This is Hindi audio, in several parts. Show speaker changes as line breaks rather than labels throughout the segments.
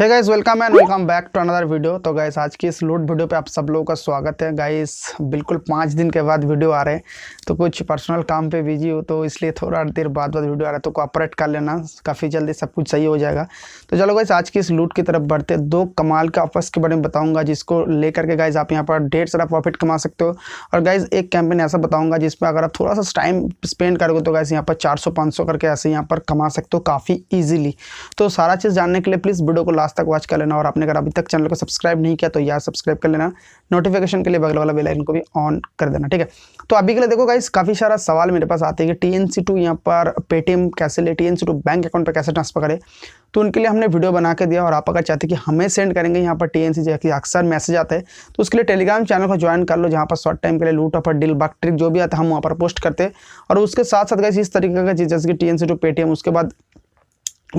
है guys welcome and welcome back to another video तो गाइज आज की इस लूट वीडियो पे आप सब लोगों का स्वागत है गाइज बिल्कुल पाँच दिन के बाद वीडियो आ रहे हैं तो कुछ पर्सनल काम पे बिजी हो तो इसलिए थोड़ा देर बाद बाद वीडियो आ रहा है तो कोऑपरेट कर लेना काफ़ी जल्दी सब कुछ सही हो जाएगा तो चलो गाइस आज की इस लूट की तरफ बढ़ते दो कमाल के ऑफर्स के बारे में बताऊँगा जिसको लेकर के गाइज आप यहाँ पर ढेर सारा प्रॉफिट कमा सकते हो और गाइज एक कैंपेन ऐसा बताऊँगा जिसमें अगर आप थोड़ा सा टाइम स्पेंड करोगे तो गाइज यहाँ पर चार सौ करके ऐसे यहाँ पर कमा सकते हो काफ़ी ईजिली तो सारा चीज़ जानने के लिए प्लीज़ वीडियो को लास्ट तक वॉच कर लेना और आपने अगर अभी तक चैनल को सब्सक्राइब नहीं किया तो यार सब्सक्राइब कर लेना नोटिफिकेशन के लिए बगल वाला बेल आइकन को भी ऑन कर देना ठीक है तो अभी के लिए देखो गाइस काफ़ी सारा सवाल मेरे पास आते हैं कि टी एन सी टू यहाँ पर पेटीएम कैसे ले T N C to bank account पर कैसे ट्रांसफर करे तो उनके लिए हमने वीडियो बना के दिया और आप अगर चाहते हैं कि हमें सेंड करेंगे यहाँ पर टी एन सी जैसे अक्सर मैसेज आते हैं तो उसके लिए टेलीग्राम चैनल को ज्वाइन कर लो जहाँ पर शॉर्ट टाइम के लिए लूट ऑफर डील बक ट्रिक जो भी आता है हम वहाँ पर पोस्ट करते हैं और उसके साथ साथ गाइस इस तरीके का चीज जैसे कि T N C to Paytm उसके बाद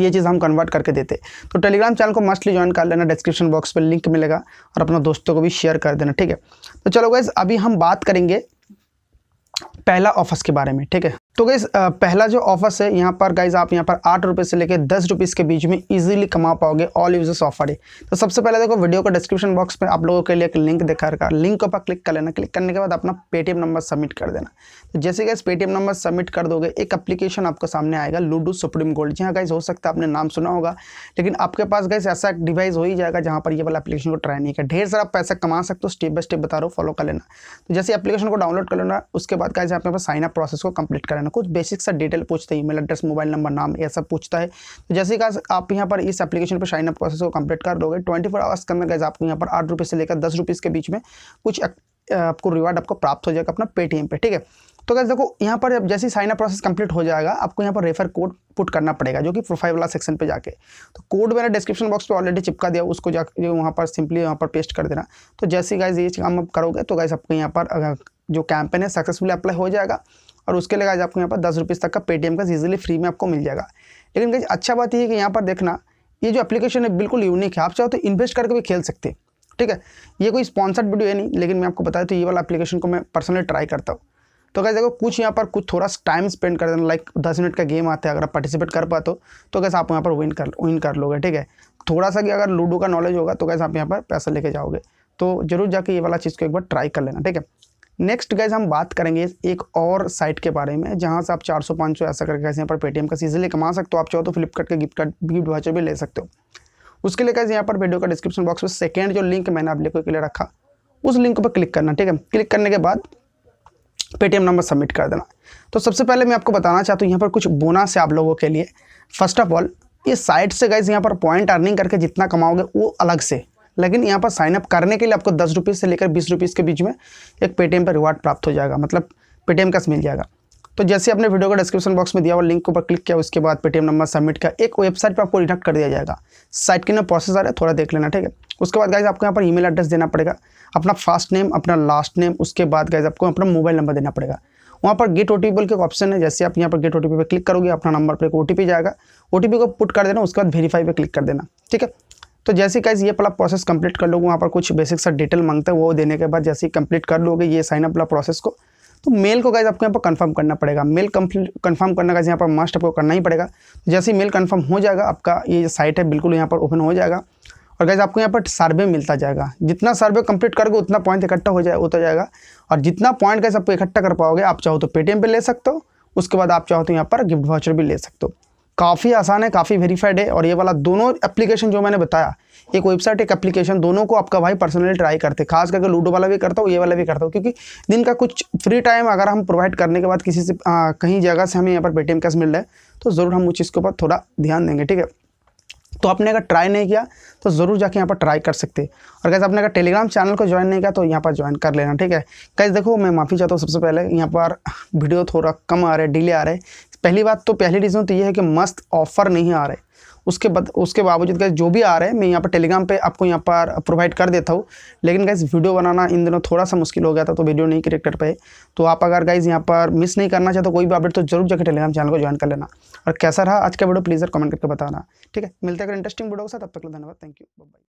ये चीज़ हम कन्वर्ट करके देते तो टेलीग्राम चैनल को मस्टली ज्वाइन कर लेना डिस्क्रिप्शन बॉक्स पर लिंक मिलेगा और अपना दोस्तों को भी शेयर कर देना ठीक है तो चलो गैस अभी हम बात करेंगे पहला ऑफर्स के बारे में ठीक है तो गाइज पहला जो ऑफर्स है यहाँ पर गाइज आप यहाँ पर आठ रुपये से लेकर दस रुपीज़ के बीच में इजीली कमा पाओगे ऑल यूजर्स ऑफर है तो सबसे पहले देखो वीडियो का डिस्क्रिप्शन बॉक्स में आप लोगों के लिए एक लिंक दिखा रखा लिंक पर क्लिक कर लेना क्लिक करने के बाद अपना पेटीएम नंबर सबमिट कर देना तो जैसे गैस पेटीएम नंबर सबमिट कर दोगे एक अप्लीकेशन आपको सामने आएगा लूडो सुप्रीम गोल्ड जी हाँ गाइज हो सकता है आपने नाम सुना होगा लेकिन आपके पास गैस ऐसा डिवाइस हो ही जाएगा जहाँ पर ये वाला अपलीकेशन को ट्राई नहीं किया ढेर सारा पैसा कमा सकते हो स्टेप बाय स्टेप बता रहा हूँ फॉलो कर लेना तो जैसे अपलीकेशन को डाउनलोड कर लेना उसके बाद गाइज आपके पास साइन अप प्रोसेस को कंप्लीट करना करना कुछ बेसिक सा डिटेल पूछते हैं ईमेल एड्रेस मोबाइल नंबर नाम यह सब पूछता है तो जैसे कि आप यहाँ पर इस एप्लीकेशन पर साइन अप प्रोसेस को कंप्लीट कर लोगे ट्वेंटी फोर आवर्स के अंदर गैस आपको यहाँ पर आठ रुपये से लेकर दस रुपीज़ के बीच में कुछ आपको रिवार्ड आपको प्राप्त हो जाएगा अपना पेटीएम पर ठीक है तो गैस देखो यहाँ पर जैसे ही साइन अप प्रोसेस कंप्लीट हो जाएगा आपको यहाँ पर रेफर कोड पुट करना पड़ेगा जो कि प्रोफाइल वाला सेक्शन पे जाके तो कोड मैंने डिस्क्रिप्शन बॉक्स पे ऑलरेडी चिपका दिया उसको जाके वहाँ पर सिंपली वहाँ पर पेस्ट कर देना तो जैसे ही गाइज ये काम आप करोगे तो गाइज आपको यहाँ पर जो कैंपेन है सक्सेसफुली अप्लाई हो जाएगा और उसके लिए आज आपको यहाँ पर दस रुपीज़ तक का पेटीएम का इजीली फ्री में आपको मिल जाएगा लेकिन गाइज अच्छा बात यह है कि यहाँ पर देखना ये जो एप्लीकेशन है बिल्कुल यूनिक है आप चाहो तो इन्वेस्ट करके भी खेल सकते हैं ठीक है ये कोई स्पॉन्सर्ड वीडियो है नहीं लेकिन मैं आपको बताया तो ये वाला एप्लीकेशन को मैं पर्सनली ट्राई करता हूँ तो कैसे देखो कुछ यहाँ पर कुछ थोड़ा टाइम स्पेंड कर देना लाइक दस मिनट का गेम आता है अगर आप पार्टिसिपेट कर पाते हो तो कैसे आप यहाँ पर विन कर विन कर लोगे ठीक है थोड़ा सा कि अगर लूडो का नॉलेज होगा तो कैसे आप यहाँ पर पैसा लेके जाओगे तो जरूर जाके ये वाला चीज़ को एक बार ट्राई कर लेना ठीक है नेक्स्ट गाइज हम बात करेंगे एक और साइट के बारे में जहाँ से आप 400 500 ऐसा करके गैस यहाँ पर पेटीएम का सीजनली कमा सकते हो आप चाहो तो फ्लिपकार्ट का गिफ्ट कार्ड गिफ्ट वाचर भी ले सकते हो उसके लिए कैसे यहाँ पर वीडियो का डिस्क्रिप्शन बॉक्स में सेकेंड जो लिंक मैंने आप लेकर के लिए रखा उस लिंक पर क्लिक करना ठीक है क्लिक करने के बाद पेटीएम नंबर सबमिट कर देना तो सबसे पहले मैं आपको बताना चाहता हूँ यहाँ पर कुछ बोनस है आप लोगों के लिए फर्स्ट ऑफ ऑल इस साइट से गाइज यहाँ पर पॉइंट अर्निंग करके जितना कमाओगे वो अलग से लेकिन यहाँ पर साइनअप करने के लिए आपको दस रुपीज़ से लेकर बीस रुपीज़ के बीच में एक पेटीएम पर रिवार्ड प्राप्त हो जाएगा मतलब पेटीएम का मिल जाएगा तो जैसे आपने वीडियो का डिस्क्रिप्शन बॉक्स में दिया हुआ लिंक के ऊपर क्लिक किया उसके बाद पेटीएम नंबर सबमिट किया एक वेबसाइट पर आपको डिडक्ट कर दिया जाएगा साइट के ना प्रोसेस आ रहा है थोड़ा देख लेना ठीक है उसके बाद गाइज आपको यहाँ पर ई एड्रेस देना पड़ेगा अपना फर्स्ट नेम अपना लास्ट नेम उसके बाद गाइज आपको अपना मोबाइल नंबर देना पड़ेगा वहाँ पर गेट ओ टी बोल के ऑप्शन है जैसे आप यहाँ पर गेट ओ टी पे क्लिक करोगे अपना नंबर पर एक ओ टी पी जाएगा ओ टी पी को पुट कर देना उसके बाद वेरीफाई पर क्लिक कर देना ठीक है तो जैसे कैसे ये वाला प्रोसेस कंप्लीट कर लोगे वहाँ पर कुछ बेसिक सा डिटेल मांगते हैं वो देने के बाद जैसे ही कंप्लीट कर लोगे ये साइनअप वाला प्रोसेस को तो मेल को कैसे आपको यहाँ पर कंफर्म करना पड़ेगा मेल कंफर्म करना का यहाँ पर मस्ट आपको करना ही पड़ेगा तो जैसे ही मेल कन्फर्म हो जाएगा आपका ये साइट है बिल्कुल यहाँ पर ओपन हो जाएगा और कैसे आपको यहाँ पर सर्वे मिलता जाएगा जितना सर्वे कंप्लीट करोगे उतना पॉइंट इकट्ठा हो जाए होता जाएगा और जितना पॉइंट गैस आपको इकट्ठा कर पाओगे आप चाहो तो पेटीएम पर ले सकते हो उसके बाद आप चाहो तो यहाँ पर गिफ्ट वाचर भी ले सकते हो काफ़ी आसान है काफ़ी वेरीफाइड है और ये वाला दोनों एप्लीकेशन जो मैंने बताया एक वेबसाइट एक एप्लीकेशन दोनों को आपका भाई पर्सनली ट्राई करते खास करके लूडो वाला भी करता हूँ ये वाला भी करता हूँ क्योंकि दिन का कुछ फ्री टाइम अगर हम प्रोवाइड करने के बाद किसी से आ, कहीं जगह से हमें यहाँ पर पेटीएम कैश मिल रहा है तो ज़रूर हम उस चीज़ के ऊपर थोड़ा ध्यान देंगे ठीक है तो आपने अगर ट्राई नहीं किया तो ज़रूर जाके यहाँ पर ट्राई कर सकते और कैसे आपने अगर टेलीग्राम चैनल को ज्वाइन नहीं किया तो यहाँ पर ज्वाइन कर लेना ठीक है कैसे देखो मैं माफ़ी चाहता हूँ सबसे पहले यहाँ पर वीडियो थोड़ा कम आ रहा है डिले आ रहे पहली बात तो पहली रीज़न तो ये है कि मस्त ऑफर नहीं आ रहे उसके बाद उसके बावजूद गैस जो भी आ रहे हैं मैं यहाँ पर टेलीग्राम पे आपको यहाँ पर प्रोवाइड कर देता हूँ लेकिन गैस वीडियो बनाना इन दिनों थोड़ा सा मुश्किल हो गया था तो वीडियो नहीं क्रिएटर कर तो आप अगर गाइज यहाँ पर मिस नहीं करना चाहते तो कोई भी अपडेट तो जरूर जाकर टेलीग्राम चैनल को ज्वाइन कर लेना और कैसा रहा आज का वीडियो प्लीज़ कमेंट करके बताना ठीक है मिलते हैं अगर इंटरेस्टिंग वीडियो के साथ तब तक धन्यवाद थैंक यू बाई